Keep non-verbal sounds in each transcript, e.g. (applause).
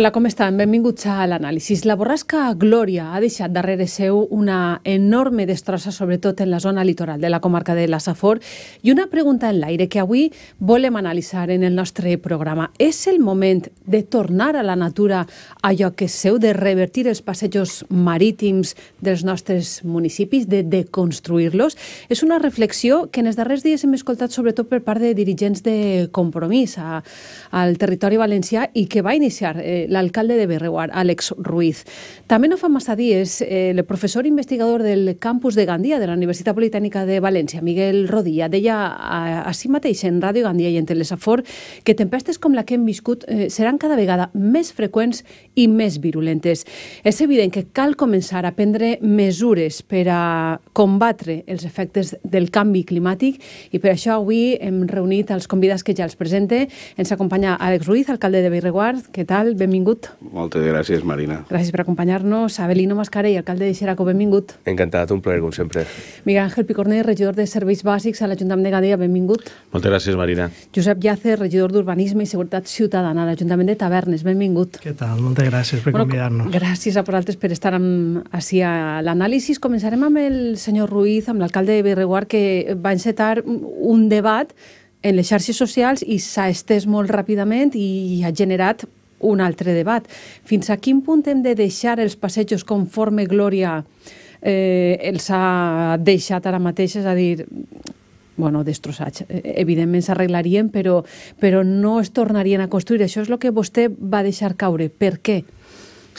Hola, com estan? Benvinguts a l'anàlisi. La borrasca Glòria ha deixat darrere seu una enorme destrossa, sobretot en la zona litoral de la comarca de la Safor, i una pregunta en l'aire que avui volem analitzar en el nostre programa. És el moment de tornar a la natura allò que és seu, de revertir els passejos marítims dels nostres municipis, de deconstruir-los? És una reflexió que en els darrers dies hem escoltat sobretot per part de dirigents de compromís a, al territori valencià i que va iniciar eh, el alcalde de Berreguar, Alex Ruiz. También no fa massa dies, el eh, professor investigador del campus de Gandia de la Universitat Politécnica de València, Miguel Rodilla, deia a, a si mateix en Ràdio Gandia i en Telesafor que tempestes com la que hem viscut eh, seran cada vegada més freqüents i més virulentes. És evident que cal començar a prendre mesures per a combatre els efectes del canvi climàtic i per això avui hem reunit els convidats que ja els presente. Ens acompanya Àlex Ruiz, alcalde de Virreguard. Què tal? Benvingut benvingut. Moltes gràcies, Marina. Gràcies per acompanyar-nos. Abelino Mascarell, alcalde de Xeraco, benvingut. Encantat, un plaer, com sempre. Miguel Ángel Picorné, regidor de Serveis Bàsics a l'Ajuntament de Gadea, benvingut. Moltes gràcies, Marina. Josep Llacer, regidor d'Urbanisme i Seguretat Ciutadana a l'Ajuntament de Tavernes, benvingut. Què tal? Moltes gràcies per bueno, convidar-nos. Gràcies a vosaltres per estar amb, així a l'anàlisi. Començarem amb el senyor Ruiz, amb l'alcalde de Birreguard, que va encetar un debat en les xarxes socials i s'ha estès molt ràpidament i ha generat un altre debat. Fins a quin punt hem de deixar els passejos conforme Glòria eh, els ha deixat ara mateix? És a dir, bueno, destrossats. Eh, evidentment s'arreglarien, però, però no es tornarien a construir. Això és el que vostè va deixar caure. Per què?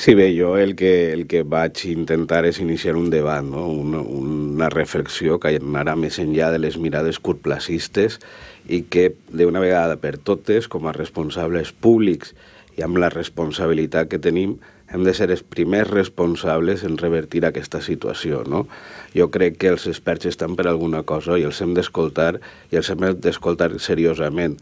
Sí, bé, jo el que, el que vaig intentar és iniciar un debat, no? una, una reflexió que anarà més enllà de les mirades curplacistes i que d'una vegada per totes, com a responsables públics i amb la responsabilitat que tenim hem de ser els primers responsables en revertir aquesta situació. No? Jo crec que els experts estan per alguna cosa i els hem d'escoltar i els hem d'escoltar seriosament.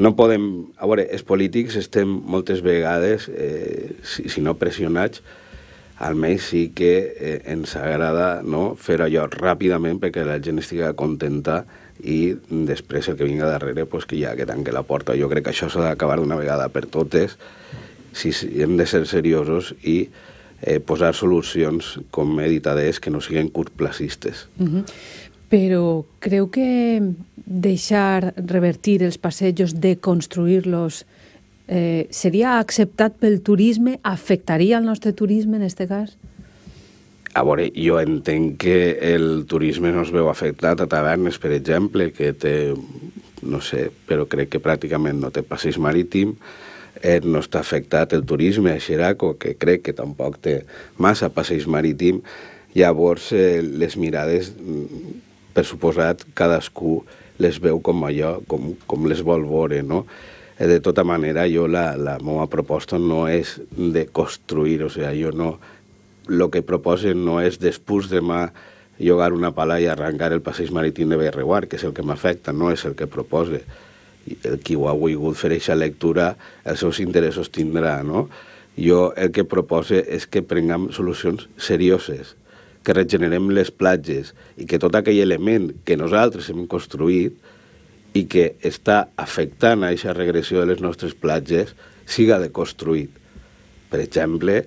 No podem... A veure, els polítics estem moltes vegades, eh, si, si no pressionats, almenys sí que eh, ens agrada no, fer allò ràpidament perquè la gent estigui contenta i després el que vinga darrere pues, que ja que tanque la porta. Jo crec que això s'ha d'acabar d'una vegada per totes, si hem de ser seriosos i eh, posar solucions com editades que no siguin curtplacistes. Uh mhm. -huh. Però creu que deixar revertir els passejos, de construir-los, eh, seria acceptat pel turisme? Afectaria el nostre turisme en aquest cas? A veure, jo entenc que el turisme no es veu afectat a tavernes, per exemple, que té, no sé, però crec que pràcticament no té passeig marítim, eh, no està afectat el turisme a Xeraco, que crec que tampoc té massa passeig marítim, llavors eh, les mirades, mm, per suposat, cadascú les veu com allò, com, com les vol veure, no? Eh, de tota manera, jo la, la meva proposta no és de construir, o sigui, jo no, lo que proposen no és despús demà llogar una pala i arrencar el passeig marítim de Bellreguard, que és el que m'afecta, no és el que proposa. El qui ho ha volgut fer aquesta lectura, els seus interessos tindrà, no? Jo el que propose és que prenguem solucions serioses, que regenerem les platges i que tot aquell element que nosaltres hem construït i que està afectant a aquesta regressió de les nostres platges siga de construït. Per exemple,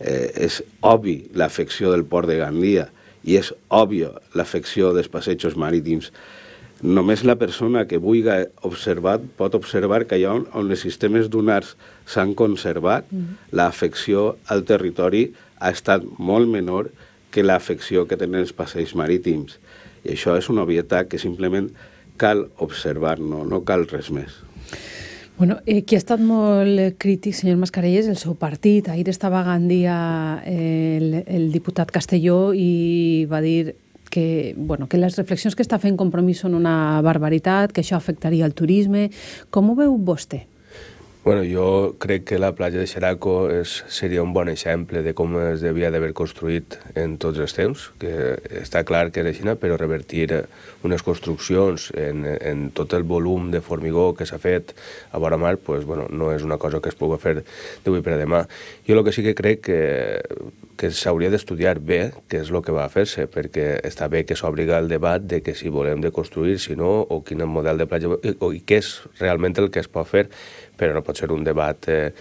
eh, és obvi l'afecció del port de Gandia i és òbvia l'afecció dels passejos marítims. Només la persona que vulgui observar pot observar que allà on, on els sistemes dunars s'han conservat, mm -hmm. l'afecció al territori ha estat molt menor que l'afecció que tenen els passeis marítims. I això és una obvietat que simplement cal observar, no, no cal res més. Bueno, eh, qui ha estat molt crític, senyor Mascarelles, el seu partit. Ahir estava Gandia eh, el, el diputat Castelló i va dir que, bueno, que les reflexions que està fent Compromís són una barbaritat, que això afectaria el turisme. Com ho veu vostè? Bueno, jo crec que la platja de Xeraco és, seria un bon exemple de com es devia d'haver construït en tots els temps, que està clar que era així, però revertir unes construccions en, en tot el volum de formigó que s'ha fet a vora mar pues, bueno, no és una cosa que es pugui fer d'avui per a demà. Jo el que sí que crec que, que s'hauria d'estudiar bé què és el que va fer-se, perquè està bé que s'obliga el debat de que si volem de construir, si no, o quin model de platja, o, i què és realment el que es pot fer, però no pot ser un debat eh,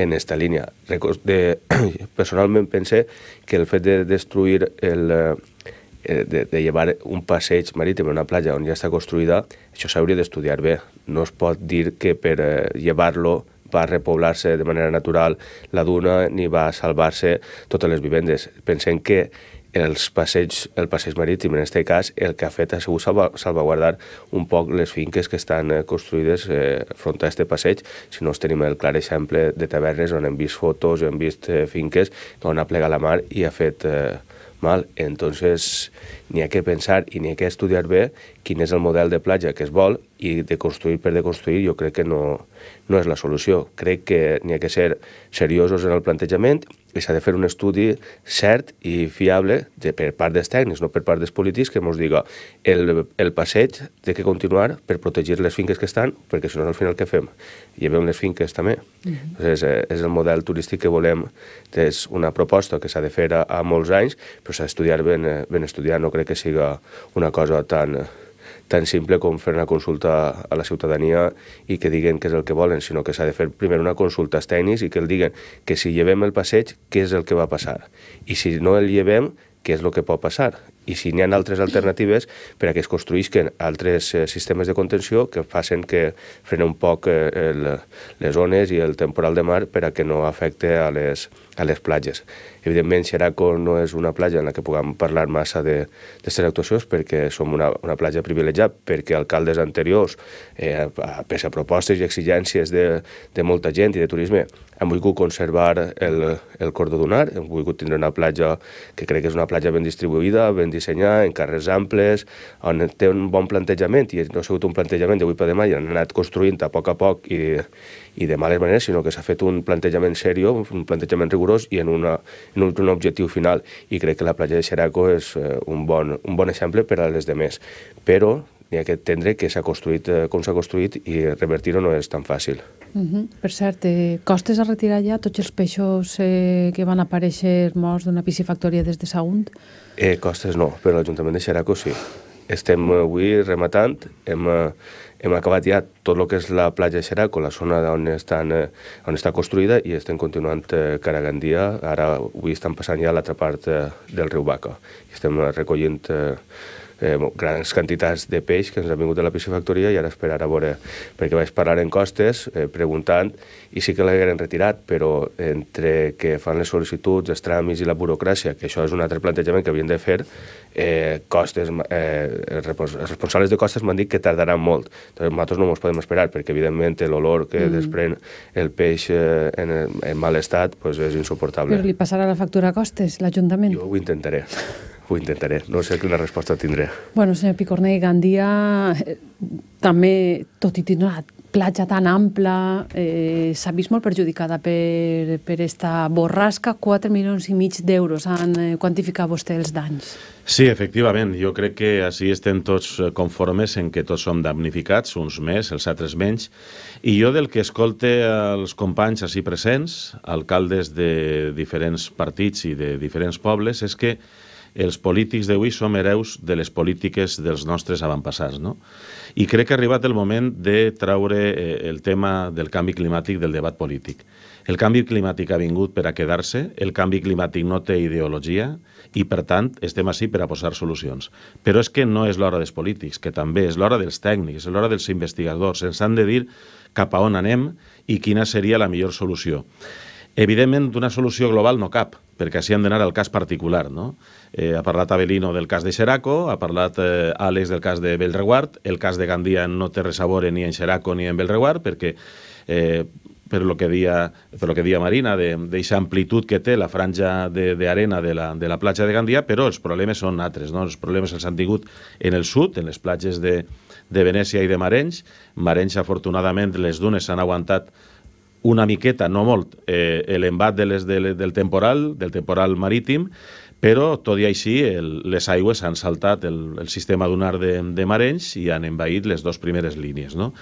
en aquesta línia. De, (clears throat) personalment pense que el fet de destruir el, eh, eh, de, de llevar un passeig marítim a una platja on ja està construïda, això s'hauria d'estudiar bé. No es pot dir que per eh, llevar-lo va repoblar-se de manera natural la duna ni va salvar-se totes les vivendes. Pensem que els passeig, el passeig marítim, en aquest cas, el que ha fet ha sigut salvaguardar un poc les finques que estan eh, construïdes eh, front a aquest passeig. Si no, tenim el clar exemple de tavernes on hem vist fotos, hem vist eh, finques on ha plegat la mar i ha fet eh, mal. Entonces, n'hi ha que pensar i n'hi ha que estudiar bé quin és el model de platja que es vol i de construir per de construir jo crec que no, no és la solució. Crec que n'hi ha que ser seriosos en el plantejament i s'ha de fer un estudi cert i fiable de, per part dels tècnics, no per part dels polítics, que ens diga el, el passeig de que continuar per protegir les finques que estan, perquè si no al final què fem? veiem les finques també. Uh mhm. -huh. Entonces, eh, és el model turístic que volem, és una proposta que s'ha de fer a, a molts anys, però s'ha d'estudiar ben, eh, ben estudiar, no crec que siga una cosa tan eh, tan simple com fer una consulta a la ciutadania i que diguen què és el que volen, sinó que s'ha de fer primer una consulta als tècnics i que el diguen que si llevem el passeig, què és el que va passar? I si no el llevem, què és el que pot passar? i si n'hi ha altres alternatives per a que es construïsquen altres eh, sistemes de contenció que facin que frena un poc eh, el, les zones i el temporal de mar per a que no afecte a les, a les platges. Evidentment, Xeraco no és una platja en la que puguem parlar massa d'aquestes actuacions perquè som una, una platja privilegiada, perquè alcaldes anteriors, eh, pese a propostes i exigències de, de molta gent i de turisme, han volgut conservar el, el cordó dunar, han volgut tindre una platja que crec que és una platja ben distribuïda, ben dissenyar en carrers amples, on té un bon plantejament, i no ha sigut un plantejament d'avui per demà, i han anat construint a poc a poc i, i de males maneres, sinó que s'ha fet un plantejament seriós, un plantejament rigorós i en, una, en un, un objectiu final. I crec que la platja de Xeraco és eh, un bon, un bon exemple per a les demés. Però n'hi ha que entendre que s'ha construït eh, com s'ha construït i revertir-ho no és tan fàcil. Uh mhm. -huh. Per cert, eh, costes a retirar ja tots els peixos eh, que van aparèixer morts d'una piscifactoria des de Sagunt? Eh, costes no, però l'Ajuntament de Xeraco sí. Estem eh, avui rematant, hem, eh, hem acabat ja tot el que és la platja Xeraco, la zona on, estan, eh, on està construïda, i estem continuant Caragandia. Ara avui estan passant ja a l'altra part del riu Baca. Estem recollint eh, eh, grans quantitats de peix que ens han vingut a la piscifactoria i ara esperar a veure, perquè vaig parlar en costes eh, preguntant i sí que l'hagueren retirat, però entre que fan les sol·licituds, els tràmits i la burocràcia, que això és un altre plantejament que havien de fer, eh, costes, eh, els responsables de costes m'han dit que tardaran molt. Entonces, nosaltres no ens podem esperar, perquè evidentment l'olor que mm. desprèn el peix eh, en, en mal estat pues, és insuportable. Però li passarà la factura a costes, l'Ajuntament? Jo ho intentaré. Ho intentaré. No sé quina resposta tindré. Bueno, senyor Picornell, Gandia eh, també, tot i tenir una platja tan ampla, eh, s'ha vist molt perjudicada per, per esta borrasca. 4 milions i mig d'euros han eh, quantificat vostè els danys. Sí, efectivament. Jo crec que així estem tots eh, conformes en que tots som damnificats, uns més, els altres menys. I jo del que escolte els companys així presents, alcaldes de diferents partits i de diferents pobles, és que els polítics d'avui som hereus de les polítiques dels nostres avantpassats. No? I crec que ha arribat el moment de traure eh, el tema del canvi climàtic del debat polític. El canvi climàtic ha vingut per a quedar-se, el canvi climàtic no té ideologia i, per tant, estem així per a posar solucions. Però és que no és l'hora dels polítics, que també és l'hora dels tècnics, és l'hora dels investigadors. Ens han de dir cap a on anem i quina seria la millor solució. Evidentment, d'una solució global no cap, perquè així han d'anar al cas particular. No? Eh, ha parlat Avelino del cas de Xeraco, ha parlat eh, Àlex del cas de Belreguard, el cas de Gandia no té res a veure ni en Xeraco ni en Belreguard, perquè eh, per lo que dia, per lo que dia Marina, d'aquesta amplitud que té la franja d'arena de, de, la, de la platja de Gandia, però els problemes són altres. No? Els problemes els han tingut en el sud, en les platges de, de Venècia i de Marenys. Marenys, afortunadament, les dunes s'han aguantat una miqueta, no molt, eh, l'embat de les, de, del temporal, del temporal marítim, però, tot i així, el, les aigües han saltat el, el sistema dunar de, de Marenys i han envaït les dues primeres línies. No?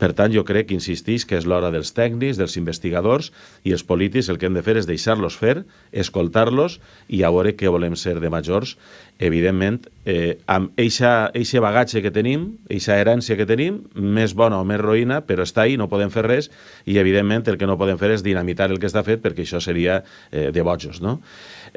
Per tant, jo crec, que insistís, que és l'hora dels tècnics, dels investigadors i els polítics el que hem de fer és deixar-los fer, escoltar-los i a veure què volem ser de majors. Evidentment, eh, amb eixa bagatge que tenim, eixa herència que tenim, més bona o més roïna, però està ahí, no podem fer res i, evidentment, el que no podem fer és dinamitar el que està fet perquè això seria eh, de bojos. No?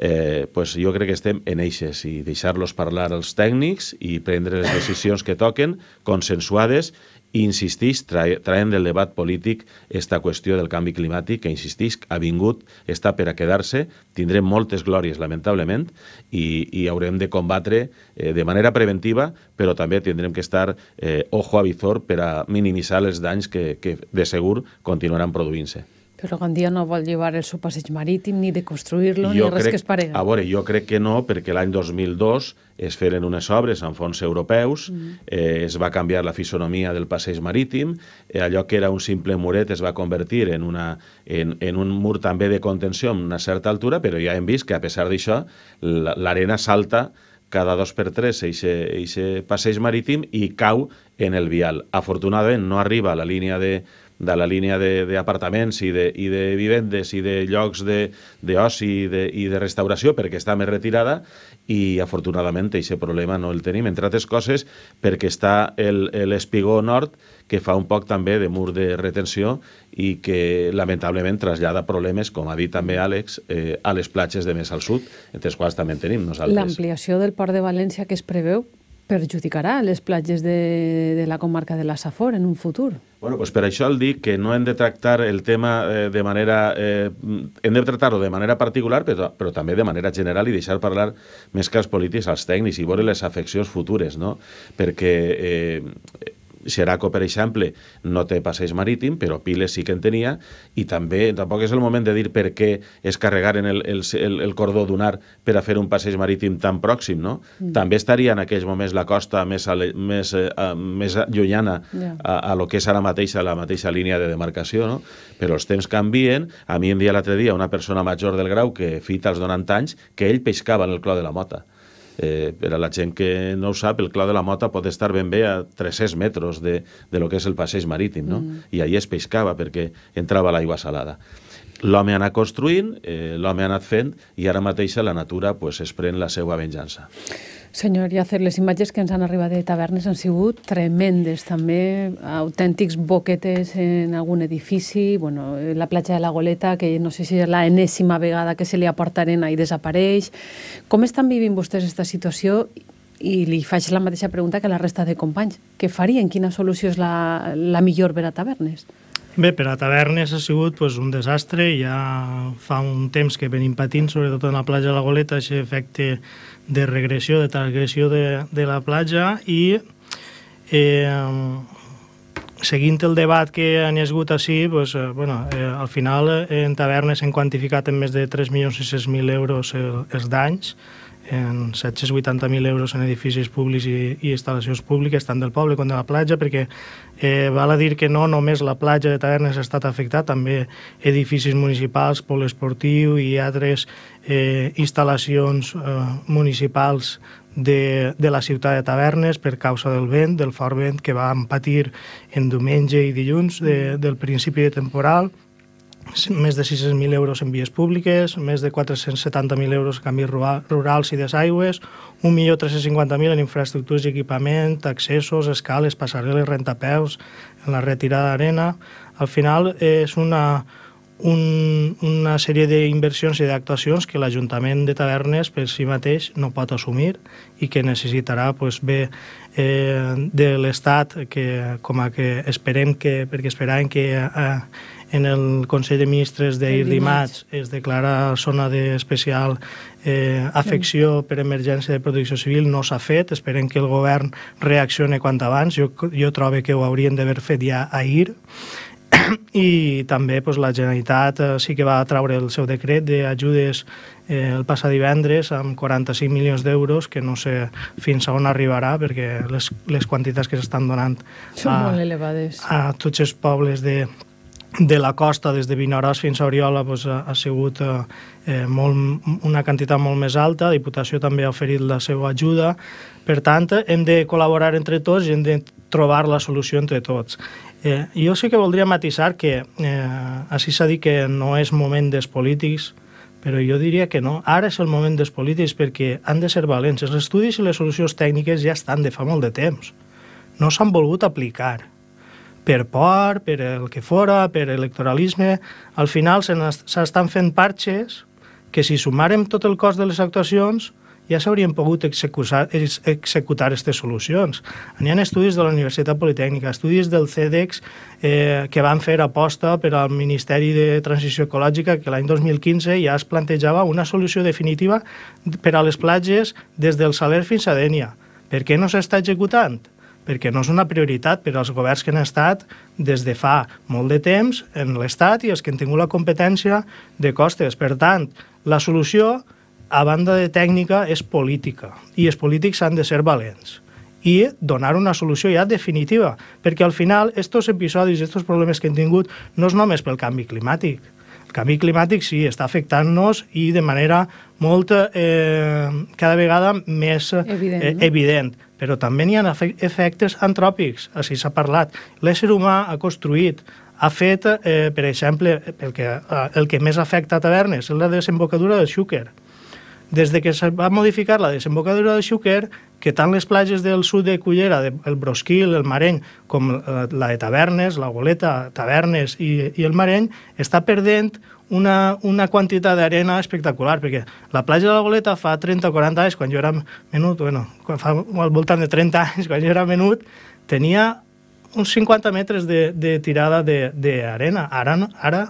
Eh, pues jo jo crec que estem en eixes i deixar-los parlar als tècnics i prendre les decisions que toquen, consensuades, i insistís, traient del debat polític esta qüestió del canvi climàtic, que insistís, ha vingut, està per a quedar-se, tindrem moltes glòries, lamentablement, i, i haurem de combatre eh, de manera preventiva, però també tindrem que estar eh, ojo a visor per a minimitzar els danys que, que de segur continuaran produint-se. Però Gandia no vol llevar el seu passeig marítim, ni de construir-lo, ni res crec, que es parega. A veure, jo crec que no, perquè l'any 2002 es feren unes obres amb fons europeus, mm. eh, es va canviar la fisonomia del passeig marítim, eh, allò que era un simple muret es va convertir en, una, en, en un mur també de contenció amb una certa altura, però ja hem vist que, a pesar d'això, l'arena salta cada dos per tres eixe passeig marítim i cau en el vial. Afortunadament no arriba a la línia de de la línia d'apartaments i, de, i de vivendes i de llocs d'oci i, de, i de restauració perquè està més retirada i afortunadament aquest problema no el tenim, entre altres coses perquè està l'espigó nord que fa un poc també de mur de retenció i que lamentablement trasllada problemes, com ha dit també Àlex, eh, a les platges de més al sud, entre les quals també en tenim nosaltres. L'ampliació del port de València que es preveu perjudicarà les platges de, de la comarca de la Safor en un futur? Bueno, pues per això el dic que no hem de tractar el tema eh, de manera... Eh, hem de tractar-ho de manera particular, però, però també de manera general i deixar parlar més que als polítics, als tècnics i veure les afeccions futures, no? Perquè eh, Xeraco, per exemple, no té passeig marítim, però Piles sí que en tenia, i també tampoc és el moment de dir per què es carregaren el, el, el, el cordó dunar per a fer un passeig marítim tan pròxim, no? Mm. També estaria en aquells moments la costa més, a, més, eh, a, més llunyana yeah. a, a lo que és ara mateix la mateixa línia de demarcació, no? Però els temps canvien. A mi em dia l'altre dia una persona major del grau que fita als 90 anys que ell pescava en el clor de la mota. Eh, per a la gent que no ho sap, el clau de la Mota pot estar ben bé a 300 metres de, de lo que és el passeig marítim, no? Mm. I ahí es pescava perquè entrava l'aigua salada. L'home ha anat construint, eh, l'home ha anat fent i ara mateix la natura pues, es pren la seva venjança. Senyor Llàcer, les imatges que ens han arribat de tavernes han sigut tremendes, també autèntics boquetes en algun edifici, bueno, la platja de la Goleta, que no sé si és la enèsima vegada que se li aporta arena i desapareix. Com estan vivint vostès aquesta situació? I li faig la mateixa pregunta que la resta de companys. Què farien? Quina solució és la, la millor per a tavernes? Bé, per a tavernes ha sigut pues, un desastre, ja fa un temps que venim patint, sobretot en la platja de la Goleta, aquest efecte de regressió, de transgressió de, de la platja, i eh, seguint el debat que han hagut així, pues, eh, bueno, eh, al final eh, en tavernes s'han quantificat en més de 3.600.000 euros eh, els danys, en 780.000 euros en edificis públics i, i instal·lacions públiques, tant del poble com de la platja, perquè eh, val a dir que no només la platja de Tavernes ha estat afectat, també edificis municipals, esportiu i altres eh, instal·lacions eh, municipals de, de la ciutat de Tavernes per causa del vent, del fort vent que vam patir en diumenge i dilluns de, del principi de temporal, més de 600.000 euros en vies públiques, més de 470.000 euros en canvis rurals i desaigües, 1.350.000 en infraestructures i equipament, accessos, escales, passarel·les, rentapeus, en la retirada d'arena... Al final és una, un, una sèrie d'inversions i d'actuacions que l'Ajuntament de Tavernes per si mateix no pot assumir i que necessitarà pues, bé eh, de l'Estat, que com a que esperem que, perquè esperàvem que eh, en el Consell de Ministres d'ahir dimarts es declara zona d'especial eh, afecció per emergència de protecció civil, no s'ha fet. Esperem que el govern reaccione quan abans. Jo, jo trobo que ho haurien d'haver fet ja ahir (coughs) i també doncs, la Generalitat eh, sí que va traure el seu decret d'ajudes eh, el passat divendres amb 45 milions d'euros que no sé fins a on arribarà perquè les, les quantitats que s'estan donant a, a tots els pobles de, de la costa, des de Vinaròs fins a Oriola, doncs, ha sigut eh, eh, molt, una quantitat molt més alta. La Diputació també ha oferit la seva ajuda. Per tant, hem de col·laborar entre tots i hem de trobar la solució entre tots. Eh, jo sí que voldria matisar que eh, així s'ha dit que no és moment dels polítics, però jo diria que no. Ara és el moment dels polítics perquè han de ser valents. Els estudis i les solucions tècniques ja estan de fa molt de temps. No s'han volgut aplicar per por, per el que fora, per electoralisme. Al final s'estan fent parxes que si sumarem tot el cost de les actuacions ja s'haurien pogut executar, executar aquestes solucions. N'hi ha estudis de la Universitat Politècnica, estudis del CEDEX eh, que van fer aposta per al Ministeri de Transició Ecològica que l'any 2015 ja es plantejava una solució definitiva per a les platges des del Saler fins a Dènia. Per què no s'està executant? perquè no és una prioritat per als governs que han estat des de fa molt de temps en l'Estat i els que han tingut la competència de costes. Per tant, la solució, a banda de tècnica, és política, i els polítics han de ser valents i donar una solució ja definitiva, perquè al final aquests episodis, aquests problemes que hem tingut, no és només pel canvi climàtic. El canvi climàtic sí, està afectant-nos i de manera molt, eh, cada vegada més evident, eh, evident. No? però també n'hi ha efectes antròpics, així s'ha parlat. L'ésser humà ha construït, ha fet, eh, per exemple, el que, el que més afecta a tavernes, és la desembocadura del xúquer. Des de que es va modificar la desembocadura del xúquer, que tant les platges del sud de Cullera, el Brosquil, el Mareny, com eh, la de Tavernes, la Goleta, Tavernes i, i el Mareny, està perdent una, una quantitat d'arena espectacular, perquè la platja de la Goleta fa 30 o 40 anys, quan jo era menut, bueno, quan fa al voltant de 30 anys, quan jo era menut, tenia uns 50 metres de, de tirada d'arena. Ara, ara,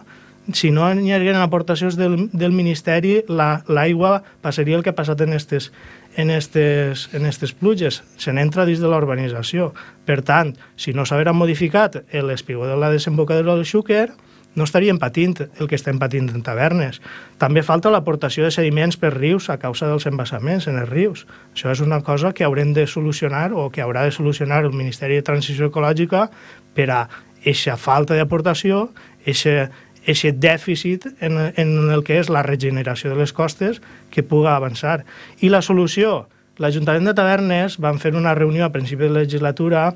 si no hi hagueren aportacions del, del Ministeri, l'aigua la, passaria el que ha passat en estes, en estes, en estes pluges. Se n'entra dins de la urbanització. Per tant, si no s'haguera modificat l'espigó de la desembocadura del Xúquer, no estaríem patint el que estem patint en tavernes. També falta l'aportació de sediments per rius a causa dels embassaments en els rius. Això és una cosa que haurem de solucionar o que haurà de solucionar el Ministeri de Transició Ecològica per a aquesta falta d'aportació, aquest dèficit en, en el que és la regeneració de les costes que puga avançar. I la solució, l'Ajuntament de Tavernes van fer una reunió a principi de legislatura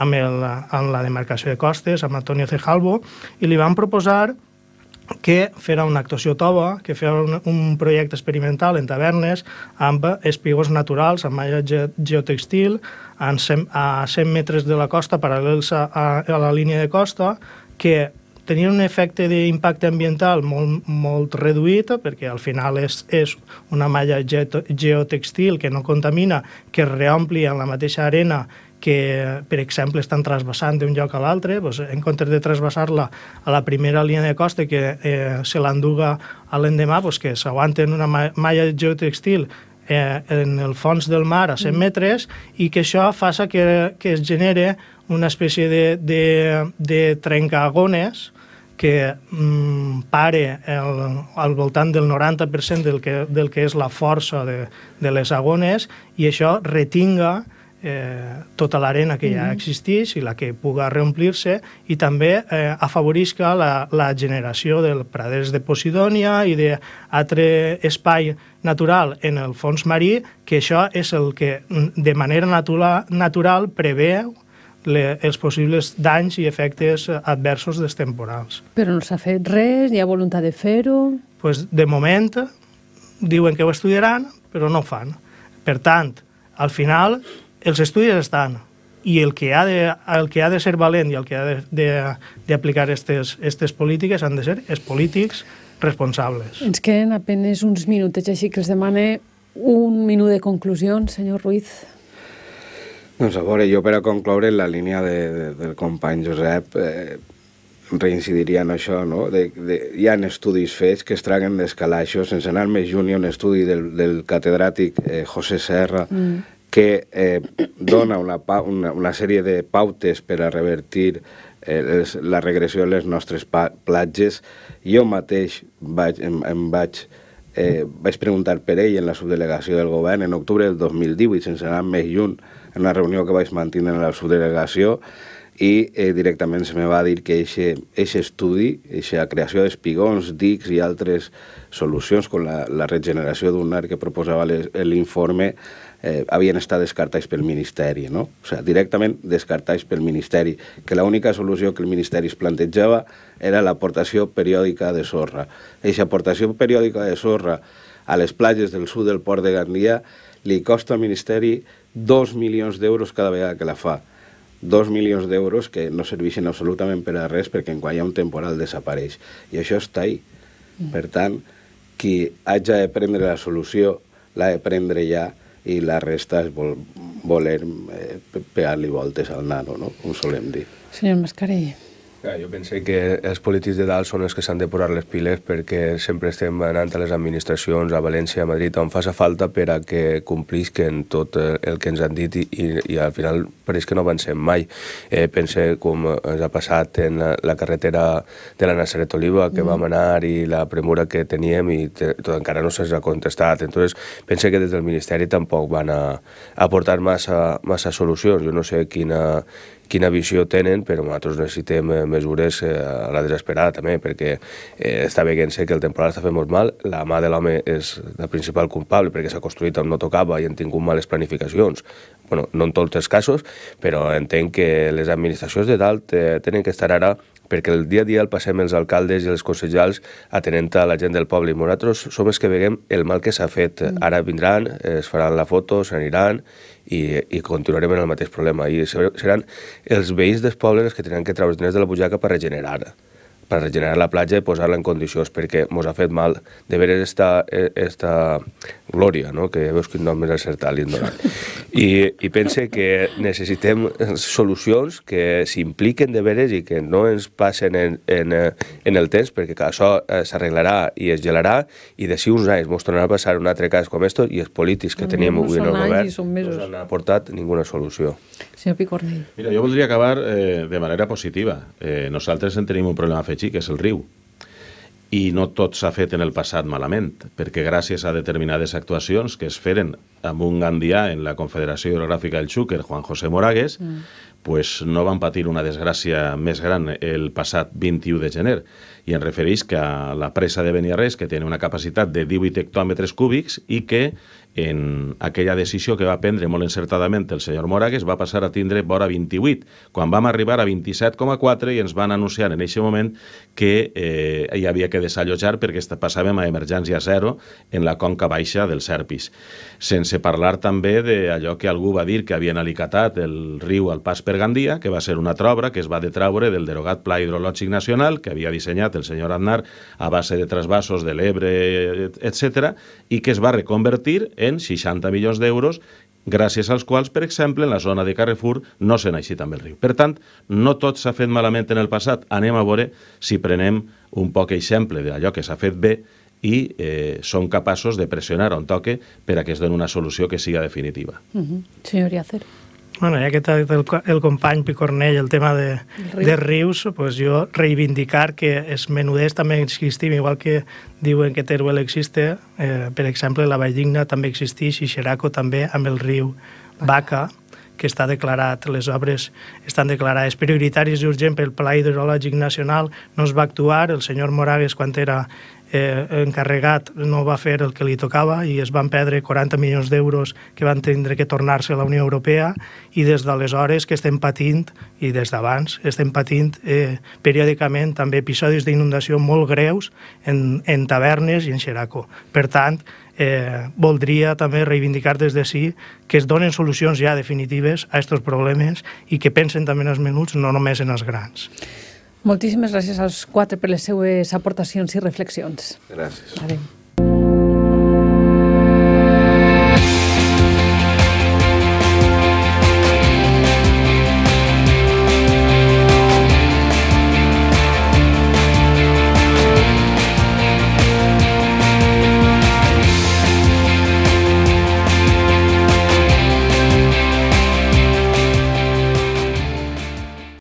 amb, el, amb la demarcació de costes, amb Antonio Cejalvo, i li van proposar que farà una actuació tova, que farà un, un projecte experimental en tavernes amb espigos naturals, amb malla ge geotextil, en a 100 metres de la costa, paral·lels a, a la línia de costa, que tenien un efecte d'impacte ambiental molt, molt reduït, perquè al final és, és una malla geotextil que no contamina, que es reompli en la mateixa arena que, per exemple, estan trasbassant d'un lloc a l'altre, doncs, en comptes de trasbassar-la a la primera línia de costa que eh, se l'enduga a l'endemà, doncs, que s'aguanten una malla geotextil eh, en el fons del mar a 100 mm. metres i que això faça que, que es genere una espècie de, de, de trencagones que mm, pare el, al voltant del 90% del que, del que és la força de, de les agones i això retinga eh, tota l'arena que ja mhm. existeix i la que puga reomplir-se i també eh, afavorisca la, la generació del Prades de Posidònia i d'altre espai natural en el fons marí, que això és el que mm, de manera natura, natural preveu le, els possibles danys i efectes adversos dels temporals. Però no s'ha fet res, hi ha voluntat de fer-ho? Pues, de moment diuen que ho estudiaran, però no ho fan. Per tant, al final els estudis estan i el que, ha de, el que ha de ser valent i el que ha d'aplicar aquestes polítiques han de ser els polítics responsables. Ens queden apenes uns minuts, així que els demane un minut de conclusió, senyor Ruiz. Doncs a veure, jo per a concloure la línia de, de, del company Josep eh, reincidiria en això, no? De, de, hi ha estudis fets que es traguen això, sense anar més juny, un estudi del, del catedràtic eh, José Serra, mm que eh, dona una, una, una sèrie de pautes per a revertir eh, les, la regressió a les nostres platges. Jo mateix vaig, em, em vaig, eh, vaig preguntar per ell en la subdelegació del govern en octubre del 2018, sense anar més lluny, en una reunió que vaig mantenir en la subdelegació, i eh, directament se me va dir que aquest estudi, aquesta creació d'espigons, dics i altres solucions com la, la regeneració d'un arc que proposava l'informe eh, havien estat descartats pel Ministeri, no? O sigui, directament descartats pel Ministeri, que l'única solució que el Ministeri es plantejava era l'aportació periòdica de sorra. Eixa aportació periòdica de sorra a les platges del sud del port de Gandia li costa al Ministeri 2 milions d'euros cada vegada que la fa dos milions d'euros que no serveixen absolutament per a res perquè en quan hi ha un temporal desapareix. I això està ahí. Mm. Per tant, qui hagi de prendre la solució l'ha de prendre ja i la resta és vol, voler eh, pegar-li voltes al nano, no? com solem dir. Senyor Mascarell. Ja, jo pense que els polítics de dalt són els que s'han de posar les piles perquè sempre estem anant a les administracions, a València, a Madrid, on faça falta per a que complisquen tot eh, el que ens han dit i, i, i al final pareix que no avancem mai. Eh, pense com ens ha passat en la, la carretera de la Nazaret Oliva, que mm. vam anar i la premura que teníem i te, tot encara no s'ha contestat. Entonces, pense que des del Ministeri tampoc van a aportar massa, massa solucions. Jo no sé quina, quina visió tenen, però nosaltres necessitem eh, mesures eh, a la desesperada també, perquè eh, està veient sé que el temporal està fent molt mal, la mà de l'home és la principal culpable perquè s'ha construït on no tocava i han tingut males planificacions. bueno, no en tots els casos, però entenc que les administracions de dalt eh, tenen que estar ara perquè el dia a dia el passem els alcaldes i els consellals atenent a la gent del poble i nosaltres som els que veiem el mal que s'ha fet. Mm. Ara vindran, es faran la foto, s'aniran i, i continuarem en el mateix problema. I seran els veïns dels pobles els que tenen que treure els diners de la butxaca per regenerar per regenerar la platja i posar-la en condicions, perquè mos ha fet mal de veure esta, e, esta glòria, no? que ja veus quin nom és el certal I, I pense que necessitem solucions que s'impliquen de veres i que no ens passen en, en, en el temps, perquè que això eh, s'arreglarà i es gelarà, i de si uns anys ens tornarà a passar un altre cas com aquest, i els polítics que tenim no, no avui en el govern no s'han aportat ninguna solució. Senyor Picornell. Mira, jo voldria acabar eh, de manera positiva. Eh, nosaltres en tenim un problema fet Mississipí, que és el riu. I no tot s'ha fet en el passat malament, perquè gràcies a determinades actuacions que es feren amb un gandià en la Confederació Hidrogràfica del Xúquer, Juan José Moragues, mm pues no van patir una desgràcia més gran el passat 21 de gener. I en refereix que a la presa de Beniarrés, que té una capacitat de 18 hectòmetres cúbics i que en aquella decisió que va prendre molt encertadament el senyor Moragues va passar a tindre vora 28, quan vam arribar a 27,4 i ens van anunciar en aquest moment que eh, hi havia que desallotjar perquè passàvem a emergència zero en la conca baixa del Serpis. Sense parlar també d'allò que algú va dir que havien alicatat el riu al pas per per Gandia, que va ser una altra obra que es va detraure del derogat Pla Hidrològic Nacional que havia dissenyat el senyor Aznar a base de trasbassos de l'Ebre, etc., i que es va reconvertir en 60 milions d'euros gràcies als quals, per exemple, en la zona de Carrefour no se n'així també el riu. Per tant, no tot s'ha fet malament en el passat. Anem a veure si prenem un poc exemple d'allò que s'ha fet bé i eh, són capaços de pressionar on toque per a que es doni una solució que siga definitiva. Uh mm-hmm. -huh. Senyor Iacer. Bueno, ja que ha dit el, el company Picornell el tema de, riu. de rius, pues jo reivindicar que els menuders també existim, igual que diuen que Teruel existe, eh, per exemple, la Digna també existeix i Xeraco també amb el riu Baca, que està declarat, les obres estan declarades prioritàries i urgent pel Pla Hidrològic Nacional, no es va actuar, el senyor Moragues quan era eh, encarregat no va fer el que li tocava i es van perdre 40 milions d'euros que van tindre que tornar-se a la Unió Europea i des d'aleshores que estem patint, i des d'abans, estem patint eh, periòdicament també episodis d'inundació molt greus en, en tavernes i en Xeraco. Per tant, eh, voldria també reivindicar des de sí que es donen solucions ja definitives a aquests problemes i que pensen també en els menuts, no només en els grans. Moltíssimes gràcies als quatre per les seues aportacions i reflexions. Gràcies. Adéu.